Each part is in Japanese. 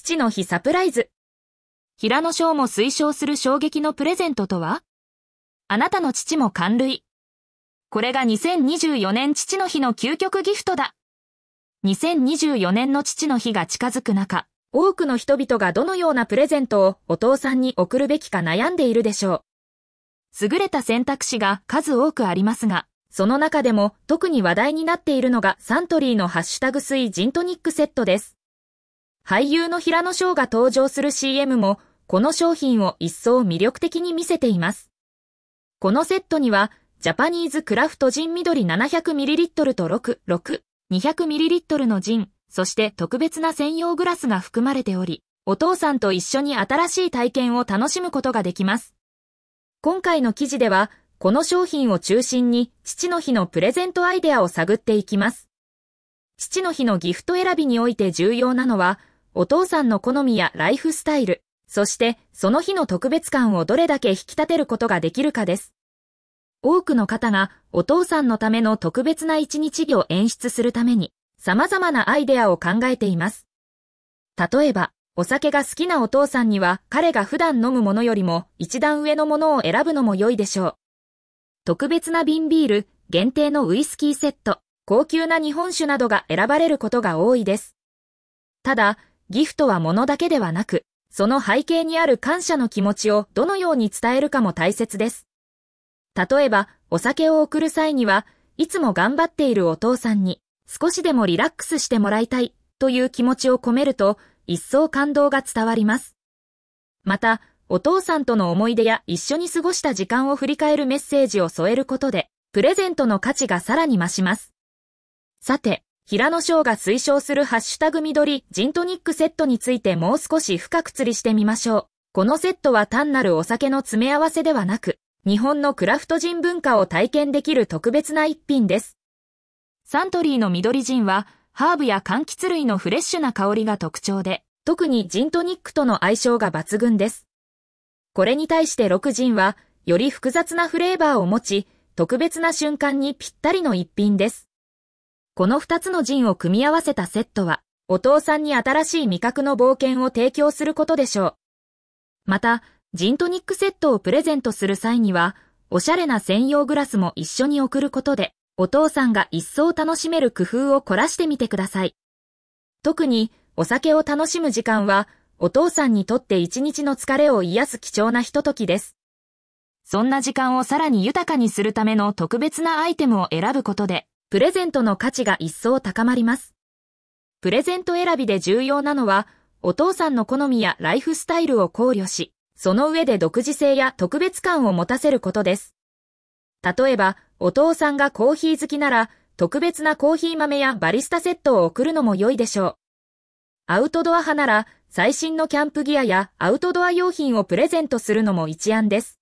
父の日サプライズ。平野翔も推奨する衝撃のプレゼントとはあなたの父も寒類。これが2024年父の日の究極ギフトだ。2024年の父の日が近づく中、多くの人々がどのようなプレゼントをお父さんに贈るべきか悩んでいるでしょう。優れた選択肢が数多くありますが、その中でも特に話題になっているのがサントリーのハッシュタグ水ジントニックセットです。俳優の平野翔が登場する CM も、この商品を一層魅力的に見せています。このセットには、ジャパニーズクラフトジン緑 700ml と6、6、200ml のジン、そして特別な専用グラスが含まれており、お父さんと一緒に新しい体験を楽しむことができます。今回の記事では、この商品を中心に、父の日のプレゼントアイデアを探っていきます。父の日のギフト選びにおいて重要なのは、お父さんの好みやライフスタイル、そしてその日の特別感をどれだけ引き立てることができるかです。多くの方がお父さんのための特別な一日を演出するために様々なアイデアを考えています。例えば、お酒が好きなお父さんには彼が普段飲むものよりも一段上のものを選ぶのも良いでしょう。特別な瓶ビール、限定のウイスキーセット、高級な日本酒などが選ばれることが多いです。ただ、ギフトは物だけではなく、その背景にある感謝の気持ちをどのように伝えるかも大切です。例えば、お酒を送る際には、いつも頑張っているお父さんに少しでもリラックスしてもらいたいという気持ちを込めると、一層感動が伝わります。また、お父さんとの思い出や一緒に過ごした時間を振り返るメッセージを添えることで、プレゼントの価値がさらに増します。さて、平野翔が推奨するハッシュタグ緑ジントニックセットについてもう少し深く釣りしてみましょう。このセットは単なるお酒の詰め合わせではなく、日本のクラフト人文化を体験できる特別な一品です。サントリーの緑人は、ハーブや柑橘類のフレッシュな香りが特徴で、特にジントニックとの相性が抜群です。これに対して6人は、より複雑なフレーバーを持ち、特別な瞬間にぴったりの一品です。この2つのジンを組み合わせたセットは、お父さんに新しい味覚の冒険を提供することでしょう。また、ジントニックセットをプレゼントする際には、おしゃれな専用グラスも一緒に送ることで、お父さんが一層楽しめる工夫を凝らしてみてください。特に、お酒を楽しむ時間は、お父さんにとって一日の疲れを癒す貴重なひとときです。そんな時間をさらに豊かにするための特別なアイテムを選ぶことで、プレゼントの価値が一層高まります。プレゼント選びで重要なのは、お父さんの好みやライフスタイルを考慮し、その上で独自性や特別感を持たせることです。例えば、お父さんがコーヒー好きなら、特別なコーヒー豆やバリスタセットを送るのも良いでしょう。アウトドア派なら、最新のキャンプギアやアウトドア用品をプレゼントするのも一案です。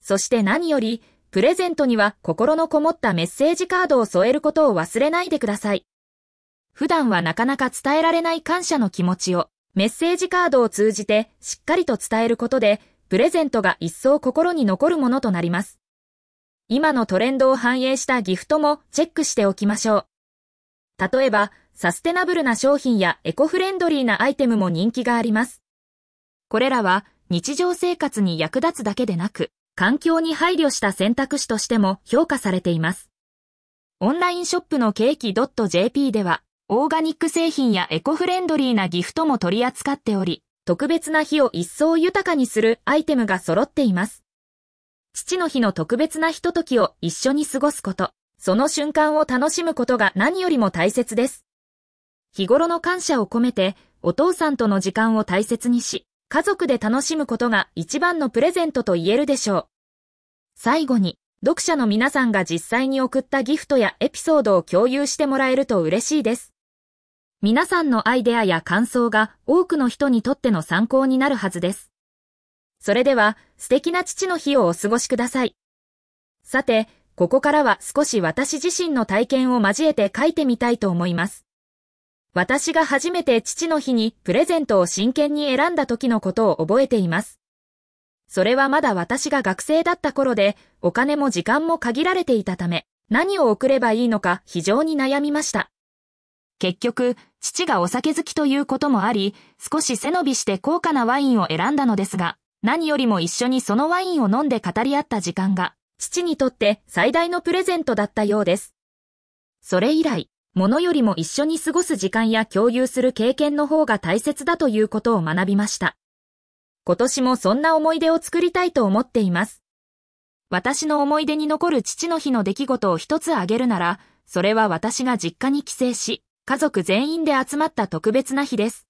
そして何より、プレゼントには心のこもったメッセージカードを添えることを忘れないでください。普段はなかなか伝えられない感謝の気持ちをメッセージカードを通じてしっかりと伝えることでプレゼントが一層心に残るものとなります。今のトレンドを反映したギフトもチェックしておきましょう。例えば、サステナブルな商品やエコフレンドリーなアイテムも人気があります。これらは日常生活に役立つだけでなく、環境に配慮した選択肢としても評価されています。オンラインショップのケーキ .jp では、オーガニック製品やエコフレンドリーなギフトも取り扱っており、特別な日を一層豊かにするアイテムが揃っています。父の日の特別なひとときを一緒に過ごすこと、その瞬間を楽しむことが何よりも大切です。日頃の感謝を込めて、お父さんとの時間を大切にし、家族で楽しむことが一番のプレゼントと言えるでしょう。最後に、読者の皆さんが実際に送ったギフトやエピソードを共有してもらえると嬉しいです。皆さんのアイデアや感想が多くの人にとっての参考になるはずです。それでは、素敵な父の日をお過ごしください。さて、ここからは少し私自身の体験を交えて書いてみたいと思います。私が初めて父の日にプレゼントを真剣に選んだ時のことを覚えています。それはまだ私が学生だった頃で、お金も時間も限られていたため、何を送ればいいのか非常に悩みました。結局、父がお酒好きということもあり、少し背伸びして高価なワインを選んだのですが、何よりも一緒にそのワインを飲んで語り合った時間が、父にとって最大のプレゼントだったようです。それ以来、物よりも一緒に過ごす時間や共有する経験の方が大切だということを学びました。今年もそんな思い出を作りたいと思っています。私の思い出に残る父の日の出来事を一つ挙げるなら、それは私が実家に帰省し、家族全員で集まった特別な日です。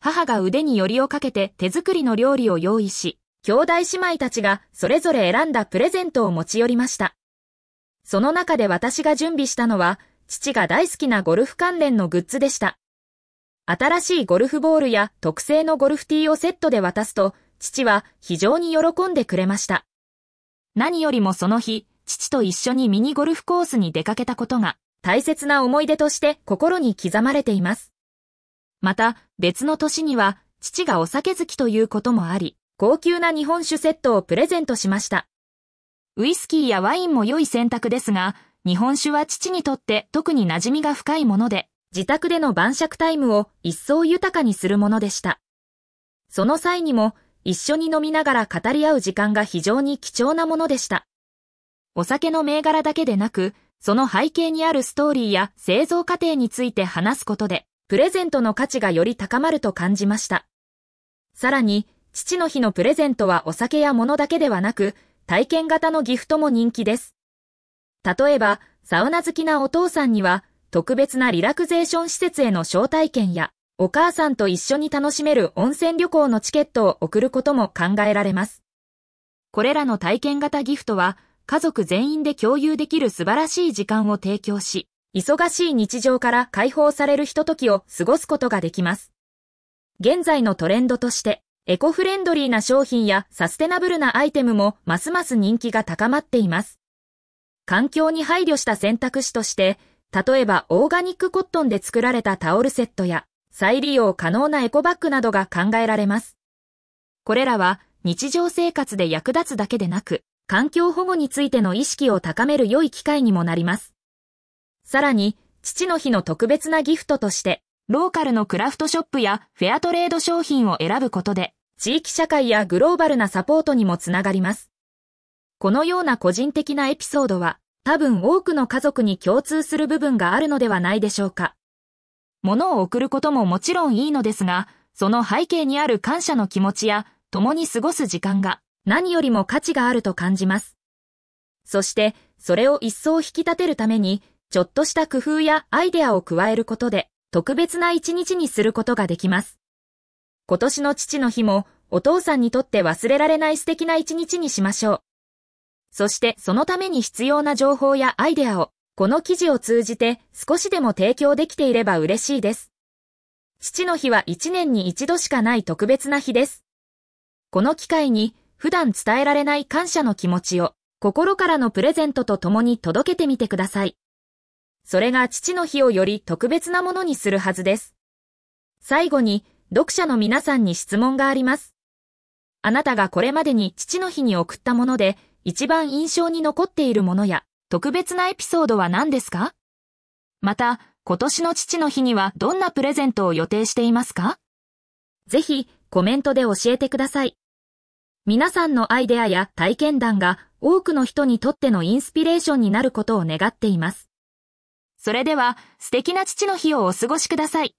母が腕によりをかけて手作りの料理を用意し、兄弟姉妹たちがそれぞれ選んだプレゼントを持ち寄りました。その中で私が準備したのは、父が大好きなゴルフ関連のグッズでした。新しいゴルフボールや特製のゴルフティーをセットで渡すと、父は非常に喜んでくれました。何よりもその日、父と一緒にミニゴルフコースに出かけたことが、大切な思い出として心に刻まれています。また、別の年には、父がお酒好きということもあり、高級な日本酒セットをプレゼントしました。ウイスキーやワインも良い選択ですが、日本酒は父にとって特に馴染みが深いもので、自宅での晩酌タイムを一層豊かにするものでした。その際にも、一緒に飲みながら語り合う時間が非常に貴重なものでした。お酒の銘柄だけでなく、その背景にあるストーリーや製造過程について話すことで、プレゼントの価値がより高まると感じました。さらに、父の日のプレゼントはお酒や物だけではなく、体験型のギフトも人気です。例えば、サウナ好きなお父さんには、特別なリラクゼーション施設への招待券や、お母さんと一緒に楽しめる温泉旅行のチケットを送ることも考えられます。これらの体験型ギフトは、家族全員で共有できる素晴らしい時間を提供し、忙しい日常から解放されるひとときを過ごすことができます。現在のトレンドとして、エコフレンドリーな商品やサステナブルなアイテムもますます人気が高まっています。環境に配慮した選択肢として、例えばオーガニックコットンで作られたタオルセットや、再利用可能なエコバッグなどが考えられます。これらは日常生活で役立つだけでなく、環境保護についての意識を高める良い機会にもなります。さらに、父の日の特別なギフトとして、ローカルのクラフトショップやフェアトレード商品を選ぶことで、地域社会やグローバルなサポートにもつながります。このような個人的なエピソードは、多分多くの家族に共通する部分があるのではないでしょうか。物を送ることももちろんいいのですが、その背景にある感謝の気持ちや、共に過ごす時間が、何よりも価値があると感じます。そして、それを一層引き立てるために、ちょっとした工夫やアイデアを加えることで、特別な一日にすることができます。今年の父の日も、お父さんにとって忘れられない素敵な一日にしましょう。そしてそのために必要な情報やアイデアを、この記事を通じて少しでも提供できていれば嬉しいです。父の日は1年に一度しかない特別な日です。この機会に普段伝えられない感謝の気持ちを心からのプレゼントと共に届けてみてください。それが父の日をより特別なものにするはずです。最後に読者の皆さんに質問があります。あなたがこれまでに父の日に送ったもので一番印象に残っているものや特別なエピソードは何ですかまた、今年の父の日にはどんなプレゼントを予定していますかぜひコメントで教えてください。皆さんのアイデアや体験談が多くの人にとってのインスピレーションになることを願っています。それでは素敵な父の日をお過ごしください。